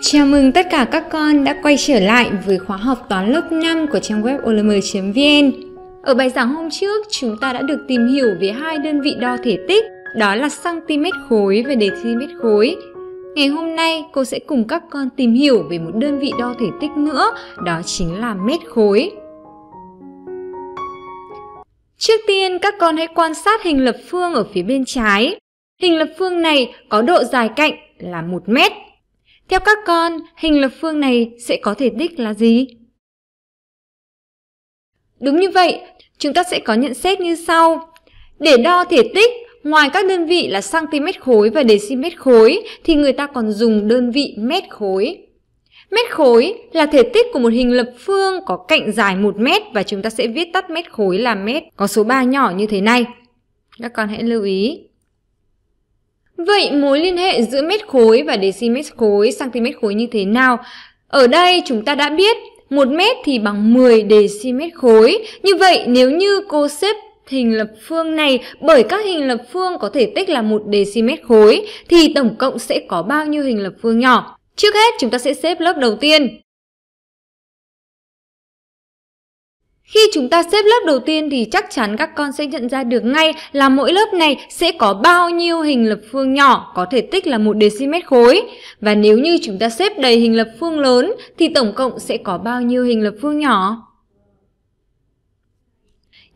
Chào mừng tất cả các con đã quay trở lại với khóa học toán lớp 5 của trang web olm.vn. Ở bài giảng hôm trước, chúng ta đã được tìm hiểu về hai đơn vị đo thể tích, đó là cm khối và dm khối. Ngày hôm nay, cô sẽ cùng các con tìm hiểu về một đơn vị đo thể tích nữa, đó chính là mét khối. Trước tiên, các con hãy quan sát hình lập phương ở phía bên trái. Hình lập phương này có độ dài cạnh là 1 mét theo các con, hình lập phương này sẽ có thể đích là gì? Đúng như vậy, chúng ta sẽ có nhận xét như sau. Để đo thể tích, ngoài các đơn vị là cm khối và dm khối thì người ta còn dùng đơn vị mét khối. Mét khối là thể tích của một hình lập phương có cạnh dài 1 mét và chúng ta sẽ viết tắt mét khối là mét có số 3 nhỏ như thế này. Các con hãy lưu ý. Vậy mối liên hệ giữa mét khối và decimet khối, cm khối như thế nào? Ở đây chúng ta đã biết 1 mét thì bằng 10 decimet khối. Như vậy nếu như cô xếp hình lập phương này bởi các hình lập phương có thể tích là 1 decimet khối thì tổng cộng sẽ có bao nhiêu hình lập phương nhỏ? Trước hết chúng ta sẽ xếp lớp đầu tiên. Khi chúng ta xếp lớp đầu tiên thì chắc chắn các con sẽ nhận ra được ngay là mỗi lớp này sẽ có bao nhiêu hình lập phương nhỏ, có thể tích là 1 dm khối. Và nếu như chúng ta xếp đầy hình lập phương lớn thì tổng cộng sẽ có bao nhiêu hình lập phương nhỏ?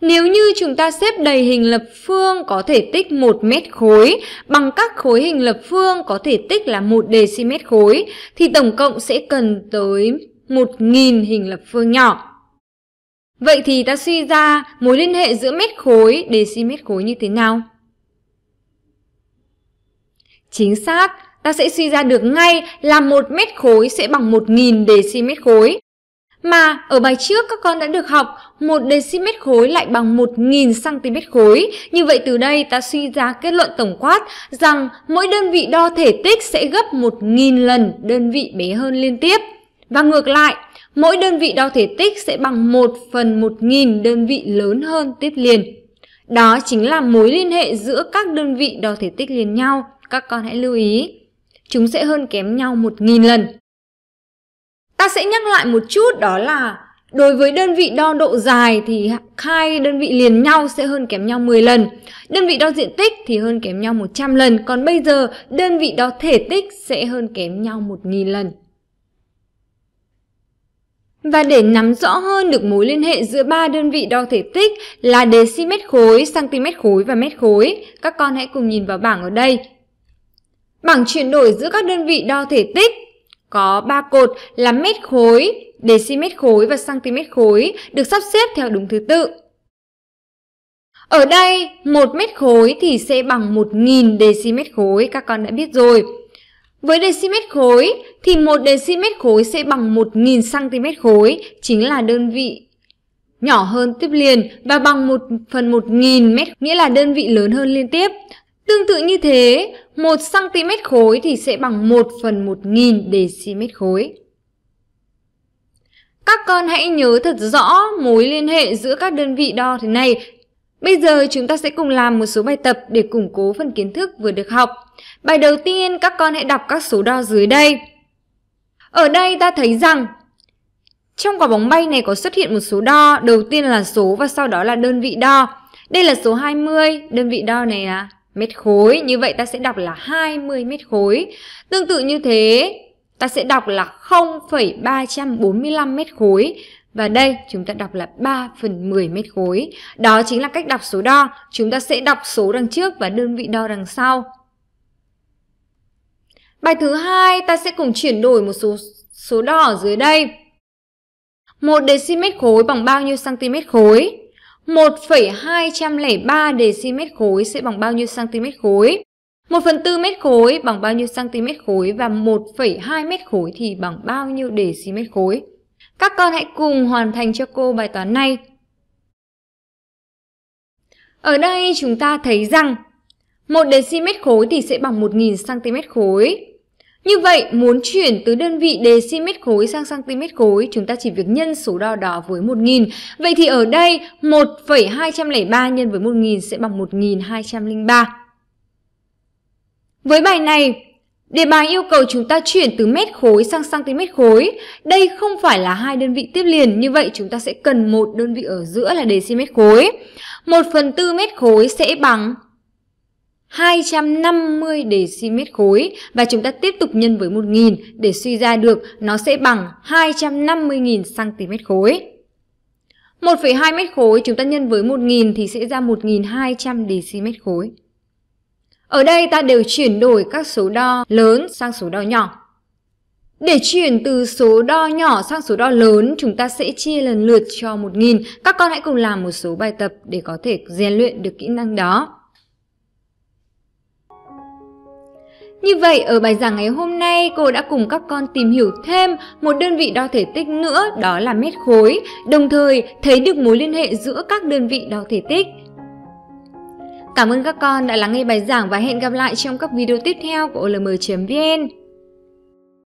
Nếu như chúng ta xếp đầy hình lập phương có thể tích 1 mét khối bằng các khối hình lập phương có thể tích là 1 dm khối thì tổng cộng sẽ cần tới 1.000 hình lập phương nhỏ. Vậy thì ta suy ra mối liên hệ giữa mét khối, mét khối như thế nào? Chính xác, ta sẽ suy ra được ngay là một mét khối sẽ bằng 1.000 decimet khối. Mà ở bài trước các con đã được học 1 decimet khối lại bằng 1.000 cm khối. Như vậy từ đây ta suy ra kết luận tổng quát rằng mỗi đơn vị đo thể tích sẽ gấp 1.000 lần đơn vị bé hơn liên tiếp. Và ngược lại, Mỗi đơn vị đo thể tích sẽ bằng 1 phần 1 nghìn đơn vị lớn hơn tiếp liền. Đó chính là mối liên hệ giữa các đơn vị đo thể tích liền nhau. Các con hãy lưu ý. Chúng sẽ hơn kém nhau 1.000 lần. Ta sẽ nhắc lại một chút đó là Đối với đơn vị đo độ dài thì hai đơn vị liền nhau sẽ hơn kém nhau 10 lần. Đơn vị đo diện tích thì hơn kém nhau 100 lần. Còn bây giờ đơn vị đo thể tích sẽ hơn kém nhau 1.000 lần. Và để nắm rõ hơn được mối liên hệ giữa ba đơn vị đo thể tích là decimet khối, cm khối và mét khối, các con hãy cùng nhìn vào bảng ở đây. Bảng chuyển đổi giữa các đơn vị đo thể tích có 3 cột là mét khối, decimet khối và cm khối được sắp xếp theo đúng thứ tự. Ở đây, 1 mét khối thì sẽ bằng 1.000 decimet khối, các con đã biết rồi. Với dm khối thì 1 dm khối sẽ bằng 1000 cm khối, chính là đơn vị nhỏ hơn tiếp liền và bằng 1 phần 1000 m, nghĩa là đơn vị lớn hơn liên tiếp. Tương tự như thế, 1 cm khối thì sẽ bằng 1 phần 1000 dm khối. Các con hãy nhớ thật rõ mối liên hệ giữa các đơn vị đo thế này Bây giờ chúng ta sẽ cùng làm một số bài tập để củng cố phần kiến thức vừa được học. Bài đầu tiên các con hãy đọc các số đo dưới đây. Ở đây ta thấy rằng trong quả bóng bay này có xuất hiện một số đo, đầu tiên là số và sau đó là đơn vị đo. Đây là số 20, đơn vị đo này là mét khối, như vậy ta sẽ đọc là 20 mét khối. Tương tự như thế, ta sẽ đọc là 0,345 mét khối và đây chúng ta đọc là 3 phần 10 mét khối. Đó chính là cách đọc số đo. Chúng ta sẽ đọc số đằng trước và đơn vị đo đằng sau. Bài thứ hai ta sẽ cùng chuyển đổi một số số đo ở dưới đây. 1 dm khối bằng bao nhiêu cm khối? 1,203 dm khối sẽ bằng bao nhiêu cm khối? 1 phần 4 mét khối bằng bao nhiêu cm khối và 1,2 mét khối thì bằng bao nhiêu dm khối? Các con hãy cùng hoàn thành cho cô bài toán này. Ở đây chúng ta thấy rằng 1 dm khối thì sẽ bằng 1.000 cm khối. Như vậy, muốn chuyển từ đơn vị dm khối sang cm khối, chúng ta chỉ việc nhân số đo đó với 1.000. Vậy thì ở đây 1,203 nhân với 1.000 sẽ bằng 1.203. Với bài này, Đề bài yêu cầu chúng ta chuyển từ mét khối sang cm khối. Đây không phải là hai đơn vị tiếp liền, như vậy chúng ta sẽ cần một đơn vị ở giữa là decimet khối. 1 phần 4 mét khối sẽ bằng 250 decimet khối và chúng ta tiếp tục nhân với 1000 để suy ra được nó sẽ bằng 250.000 cm khối. 1,2 mét khối chúng ta nhân với 1000 thì sẽ ra 1200 decimet khối. Ở đây ta đều chuyển đổi các số đo lớn sang số đo nhỏ. Để chuyển từ số đo nhỏ sang số đo lớn, chúng ta sẽ chia lần lượt cho 1.000. Các con hãy cùng làm một số bài tập để có thể rèn luyện được kỹ năng đó. Như vậy, ở bài giảng ngày hôm nay, cô đã cùng các con tìm hiểu thêm một đơn vị đo thể tích nữa, đó là mét khối, đồng thời thấy được mối liên hệ giữa các đơn vị đo thể tích. Cảm ơn các con đã lắng nghe bài giảng và hẹn gặp lại trong các video tiếp theo của olm.vn.